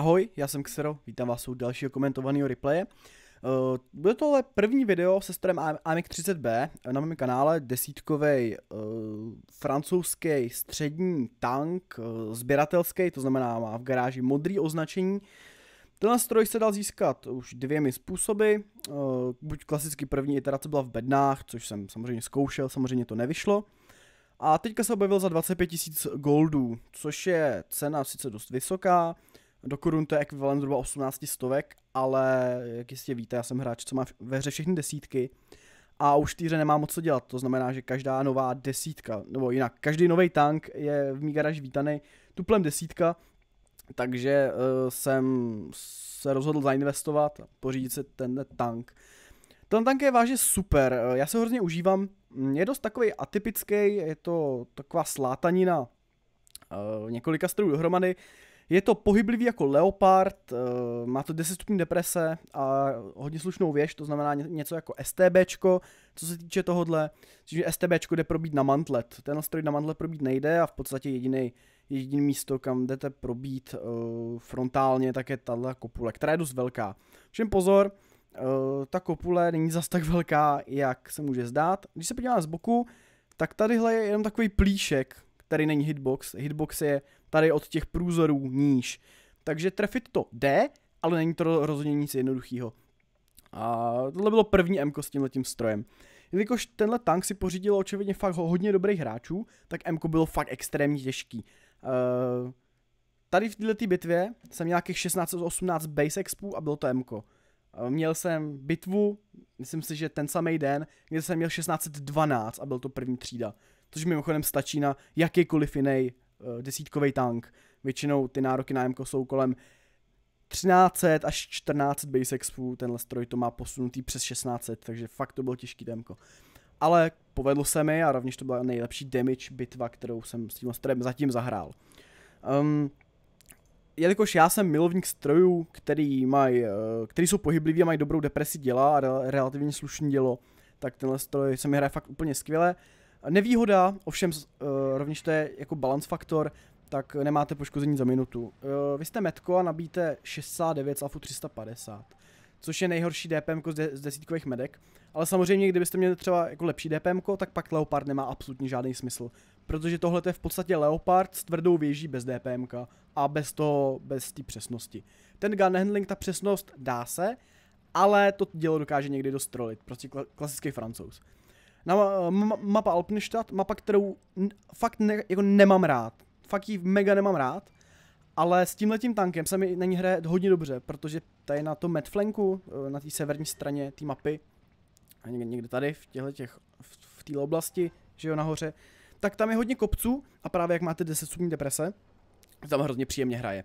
Ahoj, já jsem Xero, vítám vás u dalšího komentovaného replaye. Uh, bude tohle první video se strojem AMIC 30B na mém kanále, desítkový uh, eh, francouzský střední tank, uh, eh, sběratelský, to znamená má v garáži modrý označení. Ten stroj se dal získat už dvěmi způsoby, uh, buď klasicky první iterace byla v bednách, což jsem samozřejmě zkoušel, samozřejmě to nevyšlo. A teďka se objevil za 25 000 goldů, což je cena sice dost vysoká, do korun to je ekvivalent zhruba 18 stovek, ale jak jistě víte, já jsem hráč, co má ve hře všechny desítky a už týře nemá moc co dělat. To znamená, že každá nová desítka, nebo jinak, každý nový tank je v mý garaž vítaný tuplem desítka, takže uh, jsem se rozhodl zainvestovat a pořídit si ten tank. Ten tank je vážně super, eh, já se ho hrozně užívám. Mm, je dost takový atypický, je to taková slátanina uh, několika strojů dohromady. Je to pohyblivý jako leopard, eh, má to 10 stupňů deprese a hodně slušnou věž, to znamená něco jako STBčko, co se týče tohohle. Čiže STBčko jde probít na mantlet. Ten stroj na mantlet probít nejde a v podstatě jediný jediný místo, kam jdete probít eh, frontálně, tak je tahle kopule, která je dost velká. Všem pozor, eh, ta kopule není zas tak velká, jak se může zdát. Když se podíváme z boku, tak tadyhle je jenom takový plíšek, který není hitbox. Hitbox je tady od těch průzorů níž. Takže trefit to jde, ale není to rozhodně nic jednoduchého. A tohle bylo první M s tím strojem. Jelikož tenhle tank si pořídil očividně fakt hodně dobrých hráčů, tak M bylo fakt extrémně těžký. Uh, tady v této bitvě jsem měl nějakých 16-18 base expů a bylo to M. Eh, měl jsem bitvu, myslím si, že ten samý den, kde jsem měl 16-12 a byl to první třída. Což mimochodem stačí na jakýkoliv jiný Eh, desítkový tank. Většinou ty nároky nájemko jsou kolem 1300 až 14 base expů, tenhle stroj to má posunutý přes 1600, takže fakt to bylo těžký demko. Ale povedlo se mi a rovněž to byla nejlepší damage bitva, kterou jsem s tím strojem zatím zahrál. Um, jelikož já jsem milovník strojů, který, maj, eh, který jsou pohybliví a mají dobrou depresi děla a relativně slušné dělo, tak tenhle stroj se mi hraje fakt úplně skvěle. Nevýhoda, ovšem eh, rovněž to je jako balance faktor, tak nemáte poškození za minutu. Eh, vy jste metko a nabíte 69 alfu 350, což je nejhorší DPM z desítkových medek. Ale samozřejmě, kdybyste měli třeba jako lepší DPM, tak pak Leopard nemá absolutně žádný smysl. Protože tohle je v podstatě Leopard s tvrdou věží bez DPM a bez toho, bez té přesnosti. Ten gun handling, ta přesnost dá se, ale to dělo dokáže někdy dostrolit, prostě klasický francouz. Na, eh, ma, mapa Alpenstadt, mapa, kterou fakt ne, jako nemám rád. Fakt ji mega nemám rád. Ale s tímhletím tankem se mi na ní hraje hodně dobře, protože ta je na tom medflanku, eh, na té severní straně té mapy, a někde, tady, v těchto těch, v té oblasti, že jo, nahoře, tak tam je hodně kopců a právě jak máte 10 stupňů deprese, tam hrozně příjemně hraje.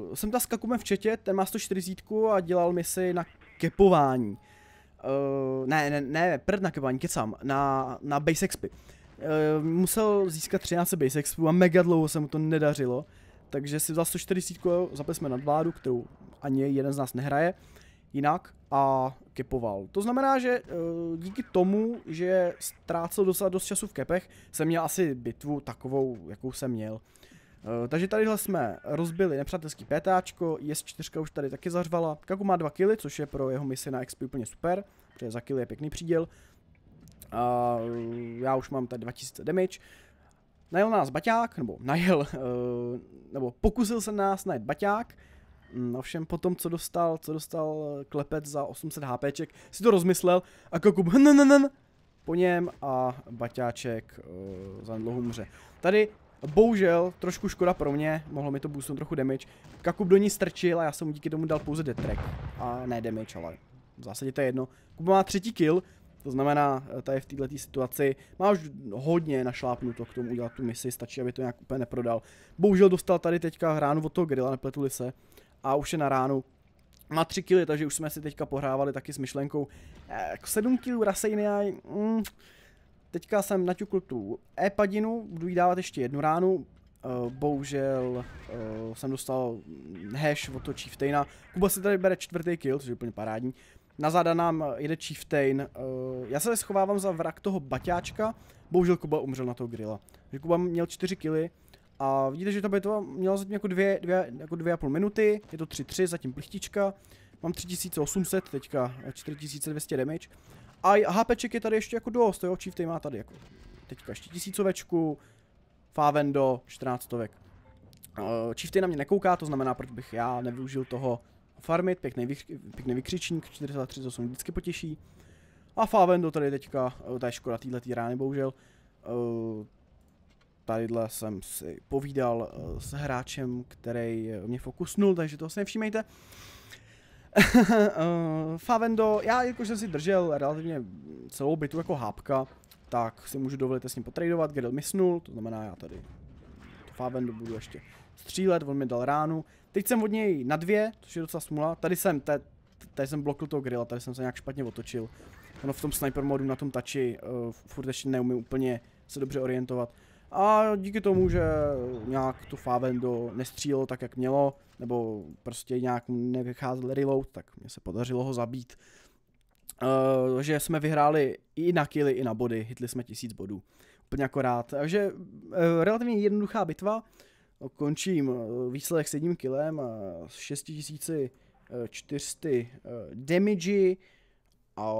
Uh, jsem ta s Kakumem v četě, ten má 140 a dělal si na kepování. Uh, ne, ne, ne, prd na kebání, kecám, na, na base expy. Uh, musel získat 13 base expů a mega dlouho se mu to nedařilo. Takže si vzal 140 euro, zapli jsme nadvládu, kterou ani jeden z nás nehraje jinak a kepoval. To znamená, že uh, díky tomu, že ztrácel dosa dost času v kepech, jsem měl asi bitvu takovou, jakou jsem měl. Eh, takže tadyhle jsme rozbili nepřátelský pétáčko, IS-4 už tady taky zařvala, Kaku má dva kily, což je pro jeho misi na XP úplně super, protože za kily je pěkný příděl. A eh, já už mám tady 2000 damage. Najel nás baťák, nebo najel, eh, nebo pokusil se nás najít baťák, mm, Ovšem po tom, co dostal, co dostal klepec za 800 HPček, si to rozmyslel a Kokub po něm a baťáček uh, za dlouho umře. Tady Bohužel, trošku škoda pro mě, mohlo mi to boostnout trochu damage. Kakub do ní strčil a já jsem mu díky tomu dal pouze detrek. A ne damage, ale v zásadě to je jedno. Kuba má třetí kill, to znamená, eh, ta je v této situaci, má už hodně našlápnuto k tomu udělat tu misi, stačí, aby to nějak úplně neprodal. Bohužel dostal tady teďka ránu od toho grilla, nepletuli se, a už je na ránu. Má tři killy, takže už jsme si teďka pohrávali taky s myšlenkou. Eh, 7 jako killů Rasejniaj, mm, Teďka jsem naťukl tu e-padinu, budu jí dávat ještě jednu ránu. Uh, bohužel uh, jsem dostal hash od toho Chieftaina. Kuba si tady bere čtvrtý kill, což je úplně parádní. Na záda nám jede Chieftain. Uh, eh, já se schovávám za vrak toho baťáčka. Bohužel Kuba umřel na toho grilla. Takže Kuba měl čtyři killy. A vidíte, že by to mělo zatím jako dvě, dvě, jako dvě a půl minuty. Je to 3-3, zatím plichtička. Mám 3800 teďka, 4200 eh, damage. A HPček je tady ještě jako dost, jo, Chief má tady jako teďka ještě tisícovečku, Favendo, 14 Uh, eh, Chief na mě nekouká, to znamená, proč bych já nevyužil toho farmit, pěkný, vykři, pěkný vykřičník, 438 vždycky potěší. A Favendo tady teďka, eh, to je škoda týhle tý rány bohužel. Uh, tadyhle jsem si povídal s hráčem, který mě fokusnul, takže toho si nevšímejte. Eh, Favendo, já jakože si držel relativně celou bytu jako hápka, tak si můžu dovolit s ním potradovat, Geril mi snul, to znamená já tady to Favendo budu ještě střílet, on mi dal ránu. Teď jsem od něj na dvě, což je docela smula, tady jsem, tady, tady jsem blokl toho grilla, tady jsem se nějak špatně otočil. Ono v tom sniper modu na tom tači uh, furt ještě neumím úplně se dobře orientovat. A díky tomu, že nějak tu Favendo nestřílo tak, jak mělo, nebo prostě nějak nevycházel reload, tak mě se podařilo ho zabít. Uh, že jsme vyhráli i na killy, i na body, hitli jsme tisíc bodů. Úplně akorát. Takže uh, eh, relativně jednoduchá bitva. Končím uh, výsledek s jedním killem, s 6400 damage a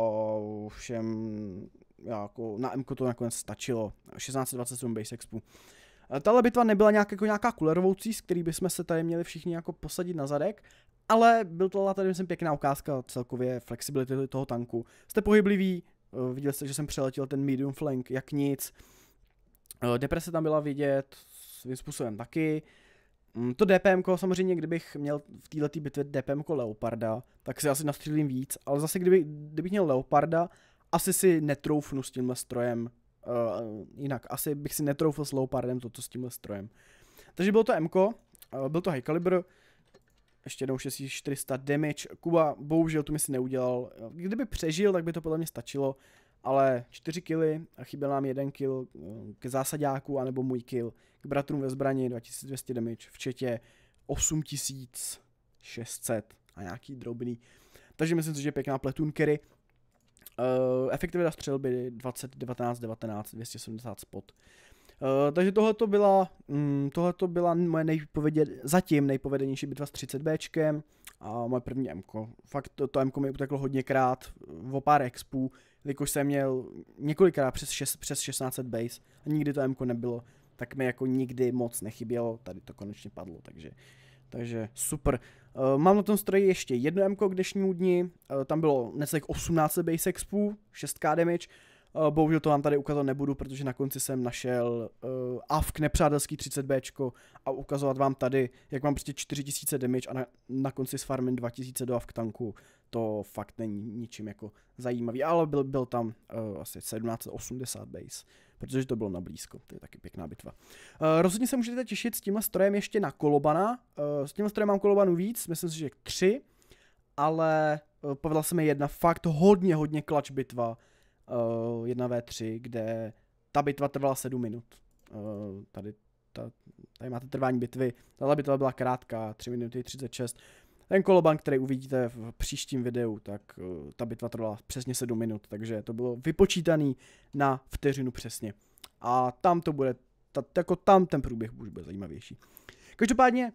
všem jako na M to nakonec stačilo. 1627 base expu. Eh, tahle bitva nebyla nějak, jako nějaká kulerovoucí, s který bychom se tady měli všichni jako posadit na zadek, ale byl to tady myslím pěkná ukázka celkově flexibility toho tanku. Jste pohybliví, eh, viděli jste, že jsem přeletěl ten medium flank jak nic. Eh, deprese tam byla vidět svým způsobem taky. Mm, to DPM, samozřejmě, kdybych měl v této bitvě DPM Leoparda, tak si asi nastřílím víc, ale zase kdyby, kdybych měl Leoparda asi si netroufnu s tímhle strojem, uh, jinak asi bych si netroufl s loupardem toto s tímhle strojem. Takže bylo to MK, uh, eh, byl to High Caliber, ještě jednou 6400 damage, Kuba bohužel tu si neudělal, kdyby přežil, tak by to podle mě stačilo, ale 4 killy, chyběl nám jeden kill eh, k zásadáku, anebo můj kill k bratrům ve zbraně, 2200 damage, včetně 8600 a nějaký drobný. Takže myslím si, že pěkná platoon carry. Uh, efektivita střelby 20, 19, 19, 270 spot. Uh, takže tohle to byla, um, tohleto byla moje nejpovědě, zatím nejpovedenější bitva s 30 b a moje první ko. Fakt to, to ko mi uteklo hodněkrát v eh, pár expů, jelikož jsem měl několikrát přes, 6, přes 16 base a nikdy to m nebylo, tak mi jako nikdy moc nechybělo, tady to konečně padlo, takže uh, takže super. Uh, mám na tom stroji ještě jedno M k dnešnímu dni, uh, tam bylo necelých 18 base expů, 6k damage, uh, bohužel to vám tady ukazovat nebudu, protože na konci jsem našel uh, AFK nepřátelský 30B a ukazovat vám tady, jak mám prostě 4000 damage a na, na konci s farmem 2000 do AFK tanku, to fakt není ničím jako zajímavý, ale byl, byl tam uh, asi 1780 base protože to bylo na blízko. To je taky pěkná bitva. Uh, rozhodně se můžete těšit s tímhle strojem ještě na kolobana. Uh, s tímhle strojem mám kolobanu víc, myslím si, že tři, ale uh, povedla se mi jedna fakt hodně, hodně klač bitva. Uh, jedna v 3 kde ta bitva trvala 7 minut. Uh, tady, ta, tady máte trvání bitvy. Tato bitva byla krátká, 3 minuty 36 ten kolobank, který uvidíte v příštím videu, tak eh, ta bitva trvala přesně 7 minut, takže to bylo vypočítaný na vteřinu přesně. A tam to bude, ta, jako tam ten průběh už bude zajímavější. Každopádně,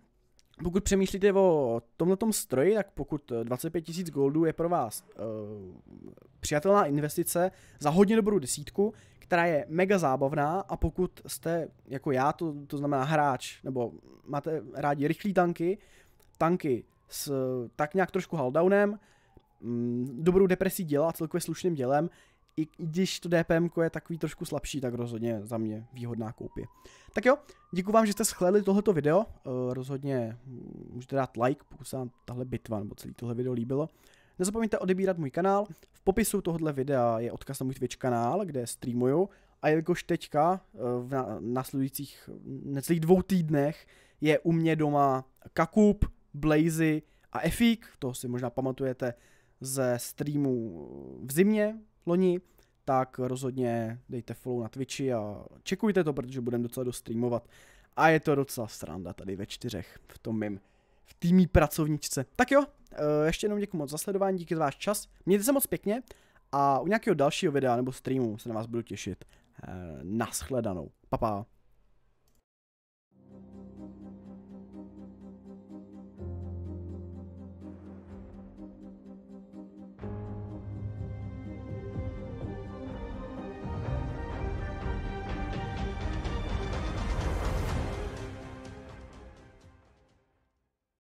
pokud přemýšlíte o tomto stroji, tak pokud 25 eh, 000 goldů je pro vás uh, přijatelná investice za hodně dobrou desítku, která je mega zábavná a pokud jste jako já, to, to znamená hráč, nebo máte rádi rychlé tanky, tanky s tak nějak trošku haldownem, mm, dobrou depresí dělá, celkově slušným dělem, i když to DPM je takový trošku slabší, tak rozhodně za mě výhodná koupě. Tak jo, děkuji vám, že jste schlédli tohleto video, eh, rozhodně můžete dát like, pokud se vám tahle bitva nebo celý tohle video líbilo. Nezapomeňte odebírat můj kanál, v popisu tohoto videa je odkaz na můj Twitch kanál, kde streamuju a jelikož teďka eh, v následujících necelých dvou týdnech je u mě doma Kakub, Blazy a Efik, to si možná pamatujete ze streamu v zimě loni, tak rozhodně dejte follow na Twitchi a čekujte to, protože budeme docela dost streamovat. A je to docela sranda tady ve čtyřech v tom mým v týmí pracovničce. Tak jo, eh, ještě jenom děkuji moc za sledování, díky za váš čas, mějte se moc pěkně a u nějakého dalšího videa nebo streamu se na vás budu těšit. Eh, Naschledanou, pa pa.